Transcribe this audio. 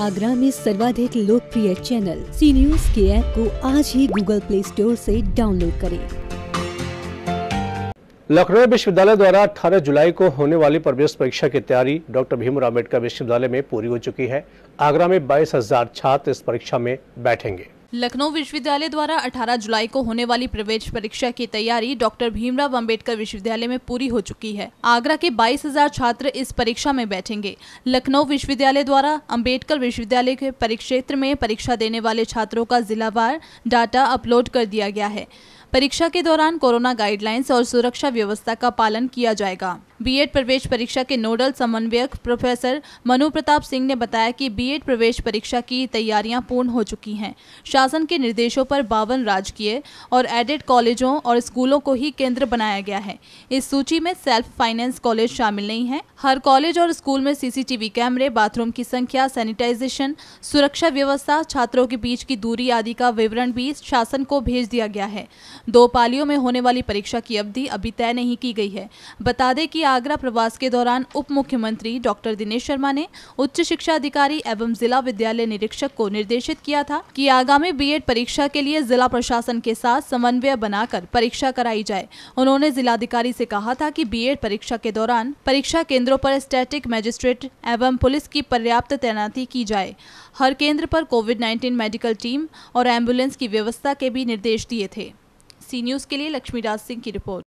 आगरा में सर्वाधिक लोकप्रिय चैनल सी न्यूज के ऐप को आज ही गूगल प्ले स्टोर से डाउनलोड करें लखनऊ विश्वविद्यालय द्वारा 18 जुलाई को होने वाली प्रवेश परीक्षा की तैयारी डॉक्टर भीमराव अम्बेडकर विश्वविद्यालय में पूरी हो चुकी है आगरा में बाईस हजार छात्र इस परीक्षा में बैठेंगे लखनऊ विश्वविद्यालय द्वारा 18 जुलाई को होने वाली प्रवेश परीक्षा की तैयारी डॉक्टर भीमराव अंबेडकर विश्वविद्यालय में पूरी हो चुकी है आगरा के 22,000 छात्र इस परीक्षा में बैठेंगे लखनऊ विश्वविद्यालय द्वारा अंबेडकर विश्वविद्यालय के परिक्षेत्र में परीक्षा देने वाले छात्रों का जिलावार डाटा अपलोड कर दिया गया है परीक्षा के दौरान कोरोना गाइडलाइंस और सुरक्षा व्यवस्था का पालन किया जाएगा बीएड प्रवेश परीक्षा के नोडल समन्वयक प्रोफेसर मनु प्रताप सिंह ने बताया कि बीएड प्रवेश परीक्षा की तैयारियां पूर्ण हो चुकी हैं शासन के निर्देशों पर बावन राजकीय और एडेड कॉलेजों और स्कूलों को ही केंद्र बनाया गया है इस सूची में सेल्फ फाइनेंस कॉलेज शामिल नहीं है हर कॉलेज और स्कूल में सीसीटीवी कैमरे बाथरूम की संख्या सैनिटाइजेशन सुरक्षा व्यवस्था छात्रों के बीच की दूरी आदि का विवरण भी शासन को भेज दिया गया है दो पालियों में होने वाली परीक्षा की अवधि अभी तय नहीं की गई है बता दें कि आगरा प्रवास के दौरान उप मुख्यमंत्री डॉक्टर दिनेश शर्मा ने उच्च शिक्षा अधिकारी एवं जिला विद्यालय निरीक्षक को निर्देशित किया था कि आगामी बी परीक्षा के लिए जिला प्रशासन के साथ समन्वय बनाकर परीक्षा कराई जाए उन्होंने जिलाधिकारी से कहा था की बी परीक्षा के दौरान परीक्षा केंद्रों पर स्टैटिक मैजिस्ट्रेट एवं पुलिस की पर्याप्त तैनाती की जाए हर केंद्र पर कोविड 19 मेडिकल टीम और एम्बुलेंस की व्यवस्था के भी निर्देश दिए थे सी न्यूज़ के लिए लक्ष्मीराज सिंह की रिपोर्ट